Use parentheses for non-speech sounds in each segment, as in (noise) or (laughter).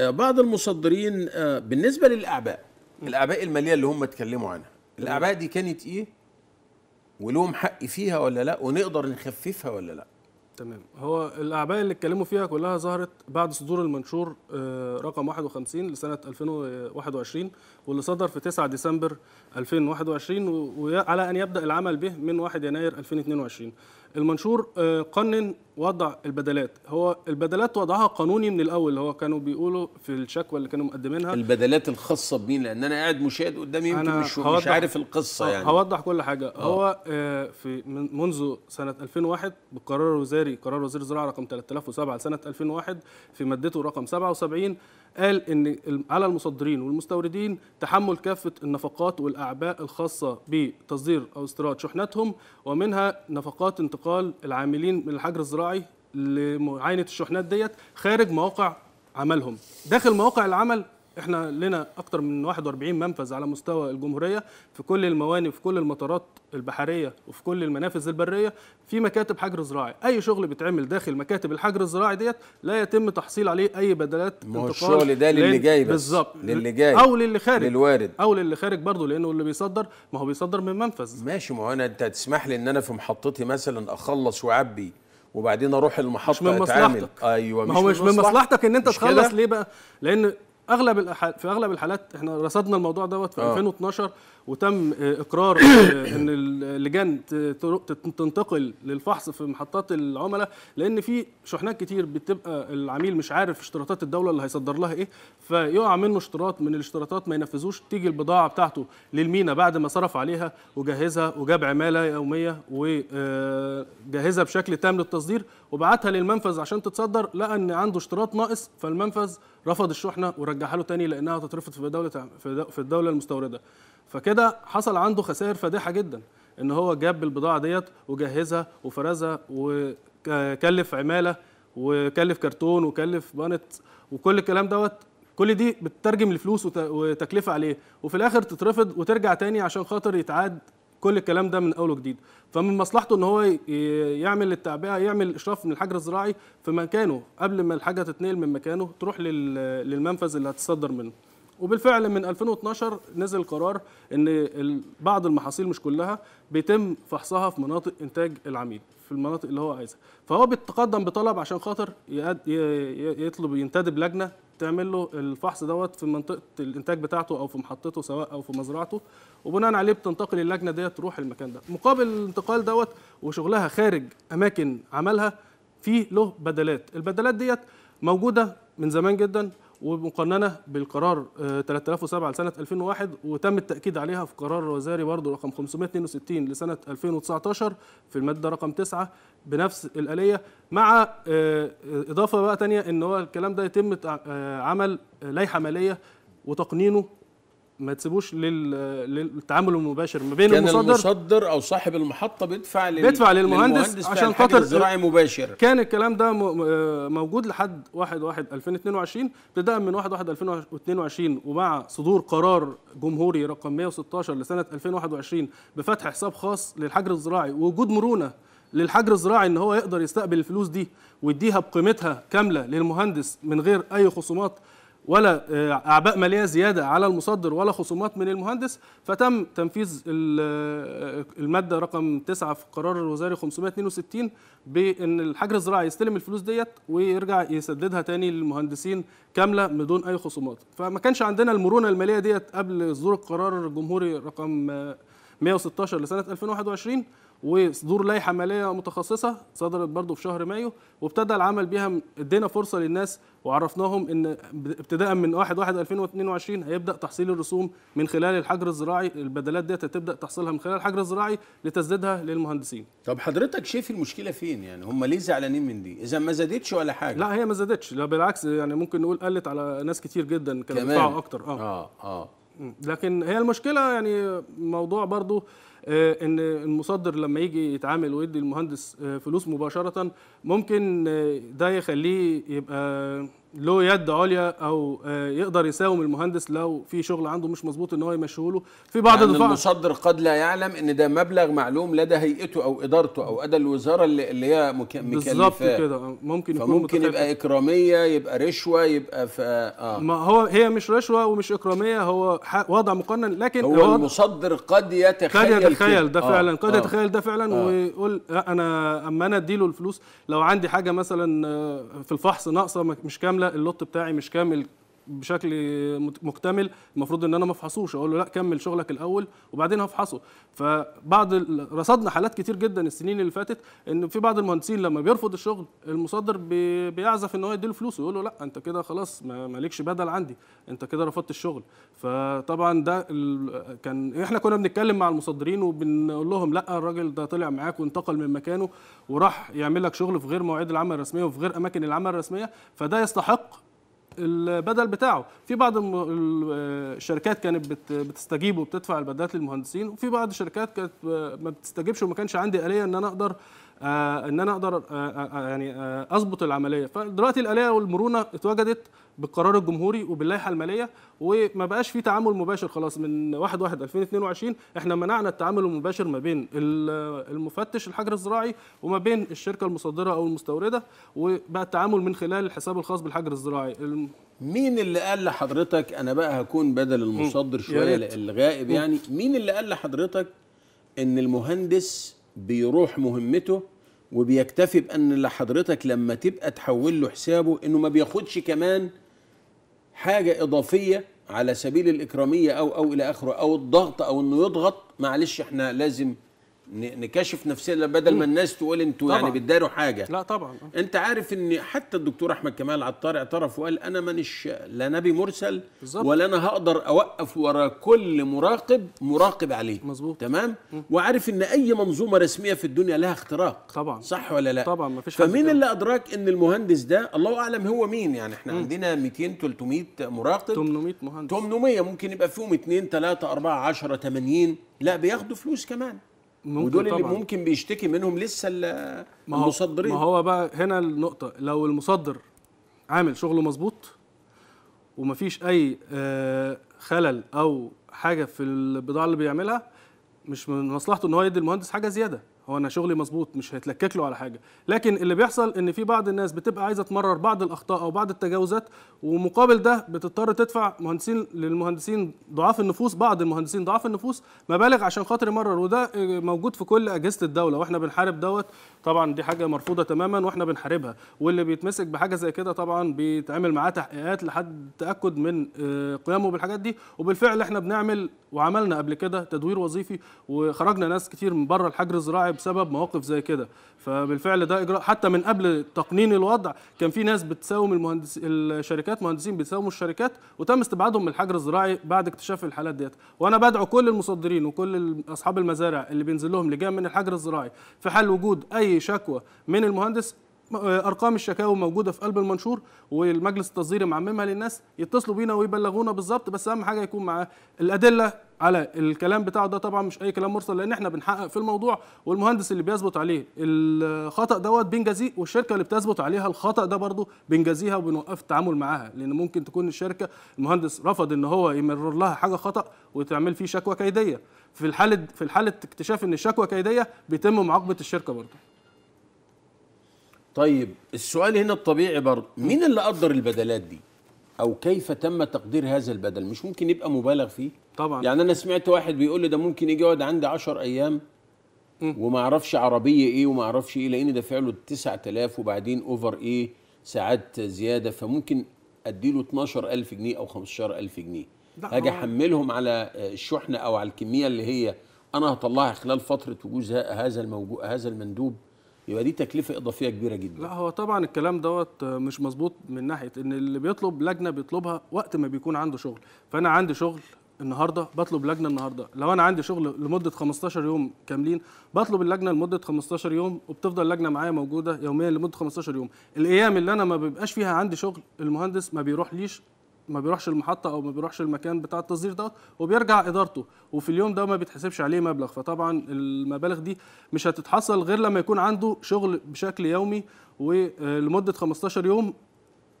آه، بعض المصدرين آه، بالنسبه للاعباء الاعباء الماليه اللي هم اتكلموا عنها الاعباء دي كانت ايه ولهم حق فيها ولا لا ونقدر نخففها ولا لا تمام هو الاعباء اللي اتكلموا فيها كلها ظهرت بعد صدور المنشور آه، رقم 51 لسنه 2021 واللي صدر في 9 ديسمبر 2021 وعلى ان يبدا العمل به من 1 يناير 2022 المنشور آه، قنن وضع البدلات هو البدلات وضعها قانوني من الاول هو كانوا بيقولوا في الشكوى اللي كانوا مقدمينها البدلات الخاصه بمين لان انا قاعد مشاهد قدامي يمكن مش, مش عارف القصه يعني هوضح كل حاجه أوه. هو آه، في منذ سنه 2001 بقرار وزاري قرار وزير الزراعه رقم 3007 لسنه 2001 في مادته رقم 77 قال ان على المصدرين والمستوردين تحمل كافه النفقات والاعباء الخاصه بتصدير او استيراد شحناتهم ومنها نفقات انتقال انتقال العاملين من الحجر الزراعي لمعاينه الشحنات ديت خارج مواقع عملهم داخل مواقع العمل احنا لنا اكتر من 41 منفذ على مستوى الجمهوريه في كل المواني في كل المطارات البحريه وفي كل المنافذ البريه في مكاتب حجر زراعي اي شغل بيتعمل داخل مكاتب الحجر الزراعي ديت لا يتم تحصيل عليه اي بدلات ما هو الشغل ده للي جاي بس بالظبط للي جاي او للي خارج للوارد او للي خارج برضه لانه اللي بيصدر ما هو بيصدر من منفذ ماشي ما هو انا انت هتسمح لي ان انا في محطتي مثلا اخلص واعبي وبعدين اروح المحطه مش من مصلحتك. اتعامل ايوه ما هو مش من مصلحتك ان انت تخلص ليه بقى لان اغلب الحال... في اغلب الحالات احنا رصدنا الموضوع دوت في 2012 آه. وتم (coughs) اقرار ان اللجان تنتقل للفحص في محطات العملاء لان في شحنات كتير بتبقى العميل مش عارف اشتراطات الدوله اللي هيصدر لها ايه فيقع منه اشتراط من الاشتراطات ما ينفذوش تيجي البضاعه بتاعته للمينا بعد ما صرف عليها وجهزها وجاب عماله يوميه وجهزها بشكل تام للتصدير وبعتها للمنفذ عشان تتصدر لقى ان عنده اشتراط ناقص فالمنفذ رفض الشحنه ورجعها له تاني لانها هتترفض في دوله في الدوله المستورده فكده حصل عنده خسائر فادحه جدا ان هو جاب البضاعه ديت وجهزها وفرزها وكلف عماله وكلف كرتون وكلف بانت وكل الكلام دوت كل دي بتترجم لفلوس وتكلفه عليه وفي الاخر تترفض وترجع تاني عشان خاطر يتعاد كل الكلام ده من اول وجديد فمن مصلحته ان هو يعمل التعبئه يعمل الاشراف من الحجر الزراعي في مكانه قبل ما الحاجه تتنقل من مكانه تروح للمنفذ اللي هتصدر منه وبالفعل من 2012 نزل قرار ان بعض المحاصيل مش كلها بيتم فحصها في مناطق انتاج العميل في المناطق اللي هو عايزها فهو بيتقدم بطلب عشان خاطر يطلب ينتدب لجنه تعمل له الفحص دوت في منطقه الانتاج بتاعته او في محطته سواء او في مزرعته وبناء عليه بتنتقل اللجنه ديت تروح المكان ده مقابل الانتقال دوت وشغلها خارج اماكن عملها في له بدلات البدلات ديت موجوده من زمان جدا ومقننه بالقرار 3007 آه، لسنه 2001 وتم التاكيد عليها في قرار وزاري برضه رقم 562 لسنه 2019 في الماده رقم 9 بنفس الاليه مع آه، اضافه بقى ثانيه ان هو الكلام ده يتم آه، عمل لائحه ماليه وتقنينه ما تسيبوش للتعامل المباشر ما بين كان المصدر المصدر او صاحب المحطه بيدفع لل... بيدفع للمهندس, للمهندس عشان خاطر زراعي مباشر كان الكلام ده آه، موجود لحد 1 1 2022 ابتداء من 1 1 2022 ومع صدور قرار جمهوري رقم 116 لسنه 2021 بفتح حساب خاص للحجر الزراعي ووجود مرونه للحجر الزراعي ان هو يقدر يستقبل الفلوس دي ويديها بقيمتها كامله للمهندس من غير اي خصومات ولا آه، اعباء ماليه زياده على المصدر ولا خصومات من المهندس فتم تنفيذ آه، الماده رقم 9 في قرار الوزاري 562 بان الحجر الزراعي يستلم الفلوس ديت ويرجع يسددها تاني للمهندسين كامله بدون اي خصومات فما كانش عندنا المرونه الماليه ديت قبل صدور القرار الجمهوري رقم 116 آه، لسنه 2021 وصدور لائحه ماليه متخصصه صدرت برضو في شهر مايو وابتدى العمل بيها ادينا فرصه للناس وعرفناهم ان ابتداء من 1 1 2022 هيبدا تحصيل الرسوم من خلال الحجر الزراعي البدلات ديت هتبدا تحصيلها من خلال الحجر الزراعي لتسديدها للمهندسين طب حضرتك شايف المشكله فين يعني هم ليه زعلانين من دي اذا ما زادتش ولا حاجه لا هي ما زادتش لا بالعكس يعني ممكن نقول قلت على ناس كتير جدا كانوا بيدفعوا اكتر اه اه اه لكن هي المشكله يعني موضوع برضو آه، ان المصدر لما يجي يتعامل ويدي المهندس آه، فلوس مباشره ممكن آه، ده يخليه يبقى له يد عليا او آه، يقدر يساوم المهندس لو في شغل عنده مش مظبوط ان هو يمشيه له في بعض يعني المصدر قد لا يعلم ان ده مبلغ معلوم لدى هيئته او ادارته او ادى الوزاره اللي, اللي هي مكلفاه بالظبط كده آه، ممكن يكون ممكن يبقى اكراميه يبقى رشوه يبقى ف... آه. ما هو هي مش رشوه ومش اكراميه هو وضع مقنن لكن هو المصدر قد يتخيل قد يتخيل ده آه، فعلا آه. قد يتخيل ده فعلا آه. ويقول انا اما انا اديله الفلوس لو عندي حاجه مثلا في الفحص ناقصه مش كامله كامله اللوت بتاعي مش كامل بشكل مكتمل المفروض ان انا ما افحصوش اقول له لا كمل شغلك الاول وبعدين هفحصه فبعض رصدنا حالات كتير جدا السنين اللي فاتت ان في بعض المهندسين لما بيرفض الشغل المصدر بيعزف ان هو يديله فلوس ويقول له لا انت كده خلاص مالكش بدل عندي انت كده رفضت الشغل فطبعا ده كان احنا كنا بنتكلم مع المصدرين وبنقول لهم لا الراجل ده طلع معاك وانتقل من مكانه وراح يعمل لك شغل في غير مواعيد العمل الرسميه وفي غير اماكن العمل الرسميه فده يستحق البدل بتاعه في بعض الشركات كانت بتستجيب وبتدفع البدلات للمهندسين وفي بعض الشركات كانت ما بتستجيبش وما كانش عندي آلية ان انا اقدر آه، ان انا اقدر آه، آه، يعني اظبط العمليه فدلوقتي الاليه والمرونه اتوجدت بالقرار الجمهوري وباللائحه الماليه وما بقاش في تعامل مباشر خلاص من 1 1 2022 احنا منعنا التعامل المباشر ما بين المفتش الحجر الزراعي وما بين الشركه المصدره او المستورده وبقى التعامل من خلال الحساب الخاص بالحجر الزراعي مين اللي قال لحضرتك انا بقى هكون بدل المصدر شويه الغائب يعني مين اللي قال لحضرتك ان المهندس بيروح مهمته وبيكتفي بان اللي حضرتك لما تبقى تحول له حسابه انه ما بياخدش كمان حاجه اضافيه على سبيل الاكراميه او او الى اخره او الضغط او انه يضغط معلش احنا لازم نكشف نفسنا بدل ما الناس تقول انتوا يعني بتداروا حاجه لا طبعا انت عارف ان حتى الدكتور احمد كمال عطار اعترف وقال انا مانيش لا نبي مرسل بالزبط. ولا انا هقدر اوقف ورا كل مراقب مراقب عليه مظبوط تمام م. وعارف ان اي منظومه رسميه في الدنيا لها اختراق طبعا صح ولا لا طبعا مفيش فمين اللي ادراك ان المهندس ده الله اعلم هو مين يعني احنا م. عندنا 200 300 مراقب 800 مهندس 800 ممكن يبقى فيهم 2 3 4 10 80 لا بياخدوا فلوس كمان ممكن ودول طبعًا. اللي ممكن بيشتكي منهم لسه المصدرين ما هو بقى هنا النقطه لو المصدر عامل شغله مظبوط ومفيش اي آه، خلل او حاجه في البضاعه اللي بيعملها مش من مصلحته ان هو يدي المهندس حاجه زياده هو انا شغلي مظبوط مش هيتلكك له على حاجه لكن اللي بيحصل ان في بعض الناس بتبقى عايزه تمرر بعض الاخطاء او بعض التجاوزات ومقابل ده بتضطر تدفع مهندسين للمهندسين ضعاف النفوس بعض المهندسين ضعاف النفوس مبالغ عشان خاطر يمرر وده موجود في كل اجهزه الدوله واحنا بنحارب دوت طبعا دي حاجه مرفوضه تماما واحنا بنحاربها واللي بيتمسك بحاجه زي كده طبعا بيتعمل معاه تحقيقات لحد تاكد من آه، قيامه بالحاجات دي وبالفعل احنا بنعمل وعملنا قبل كده تدوير وظيفي وخرجنا ناس كتير من بره الحجر الزراعي بسبب مواقف زي كده فبالفعل ده اجراء حتى من قبل تقنين الوضع كان في ناس بتساوم المهندس الشركات مهندسين بيساوموا الشركات وتم استبعادهم من الحجر الزراعي بعد اكتشاف الحالات ديت وانا بدعو كل المصدرين وكل اصحاب المزارع اللي بينزل لهم لجان من الحجر الزراعي في حال وجود اي شكوى من المهندس آه، ارقام الشكاوى موجوده في قلب المنشور والمجلس التصديري معممها للناس يتصلوا بينا ويبلغونا بالظبط بس اهم حاجه يكون معاه الادله على الكلام بتاعه ده طبعا مش اي كلام مرسل لان احنا بنحقق في الموضوع والمهندس اللي بيثبت عليه الخطا دوت بنجازيه والشركه اللي بتثبت عليها الخطا ده برضه بنجازيها وبنوقف التعامل معاها لان ممكن تكون الشركه المهندس رفض ان هو يمرر لها حاجه خطا وتعمل فيه شكوى كيديه في الحاله في حاله اكتشاف ان الشكوى كيديه بيتم معاقبه الشركه برضه طيب السؤال هنا الطبيعي برضه مين اللي قدر البدلات دي او كيف تم تقدير هذا البدل مش ممكن يبقى مبالغ فيه طبعا يعني انا سمعت واحد بيقول لي ده ممكن يجي يقعد عندي 10 ايام وما اعرفش عربيه ايه وما اعرفش ايه لان دافع له 9000 وبعدين اوفر ايه ساعات زياده فممكن ادي له 12000 جنيه او 15000 جنيه هاجي احملهم على آه، الشحنه او على الكميه اللي هي انا هطلعها خلال فتره وجوز هذا الموجود هذا المندوب يبقى دي تكلفه اضافيه كبيره جدا لا هو طبعا الكلام دوت مش مظبوط من ناحيه ان اللي بيطلب لجنه بيطلبها وقت ما بيكون عنده شغل فانا عندي شغل النهارده بطلب لجنه النهارده لو انا عندي شغل لمده 15 يوم كاملين بطلب اللجنه لمده 15 يوم وبتفضل اللجنه معايا موجوده يوميا لمده 15 يوم الايام اللي انا ما بيبقاش فيها عندي شغل المهندس ما بيروحليش ما بيروحش المحطه او ما بيروحش المكان بتاع التصدير دوت وبيرجع ادارته وفي اليوم ده ما بيتحسبش عليه مبلغ فطبعا المبالغ دي مش هتتحصل غير لما يكون عنده شغل بشكل يومي ولمده 15 يوم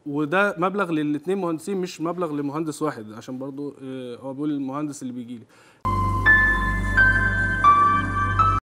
وده مبلغ للاثنين مهندسين مش مبلغ لمهندس واحد عشان برضو آه، هو بيقول المهندس اللي بيجي لي